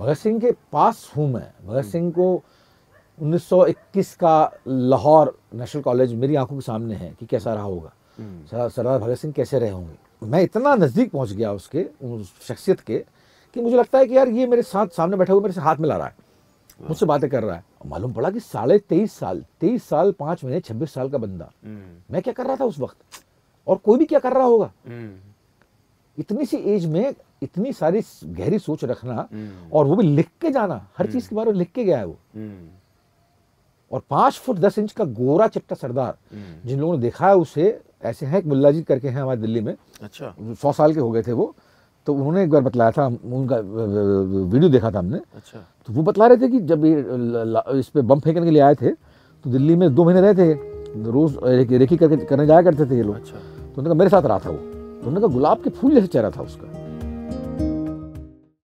भगत सिंह के पास हूँ मैं भगत हम्म। सिंह को 1921 का लाहौर नेशनल कॉलेज मेरी आंखों के सामने है कि कैसा रहा होगा हम्म। सरदार भगत सिंह कैसे रहे होंगे मैं इतना नज़दीक पहुंच गया उसके उस शख्सियत के कि मुझे लगता है कि यार ये मेरे साथ सामने बैठा हुआ मेरे से हाथ मिला रहा है हाँ। मुझसे बातें कर रहा है मालूम पड़ा कि साढ़े तेईस साल तेईस साल पाँच महीने छब्बीस साल का बंदा हम्म। मैं क्या कर रहा था उस वक्त और कोई भी क्या कर रहा होगा इतनी सी एज में इतनी सारी गहरी सोच रखना हम्म। और वो भी लिख के जाना हर चीज के हम्म। बारे में लिख के गया है वो हम्म। और पांच फुट दस इंच का गोरा चिट्टा सरदार जिन लोगों ने देखा है उसे ऐसे हैं एक मुल्ला जी करके हैं हमारे दिल्ली में अच्छा सौ साल के हो गए थे वो तो उन्होंने एक बार बतलाया था उनका वीडियो देखा था हमने अच्छा तो वो बतला रहे थे कि जब ये इस पर बम फेंकने के लिए आए थे तो दिल्ली में दो महीने रहे थे रोज रेखी करके करने जाया करते थे ये लोग अच्छा तो उन्होंने कहा मेरे साथ रहा था वो तो उन्होंने कहा गुलाब के फूल जैसे चेहरा था उसका